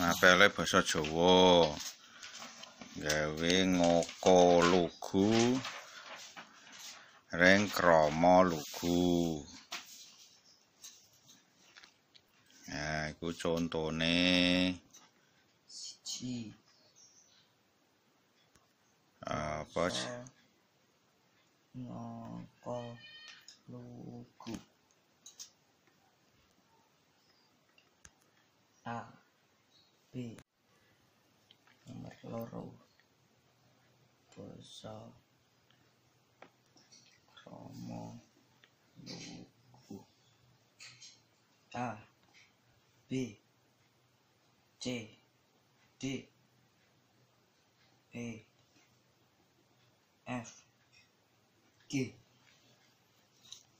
ngapele basa Jawa gawe ngoko lugu reng kromo lugu Ya, iku contone siji apa ngoko lugu ah B nomor loro basa Romo Lugu A B C D E F G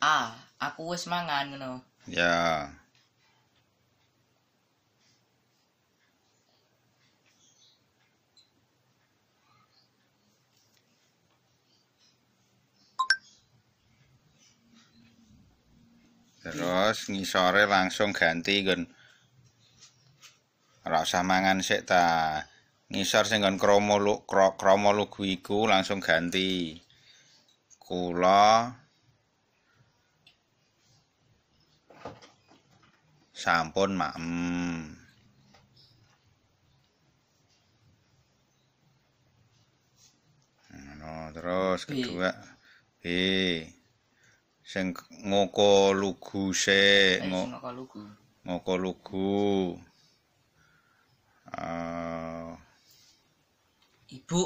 A aku wis mangan ngono ya yeah. terus ngisore langsung ganti gun rasa mangan sik ta ngisor sing gun kromo lu kromo langsung ganti kula sampun maem hmm. ngono terus kedua B sing ngoko lugu se ngo, ngoko lugu uh, ah. ibu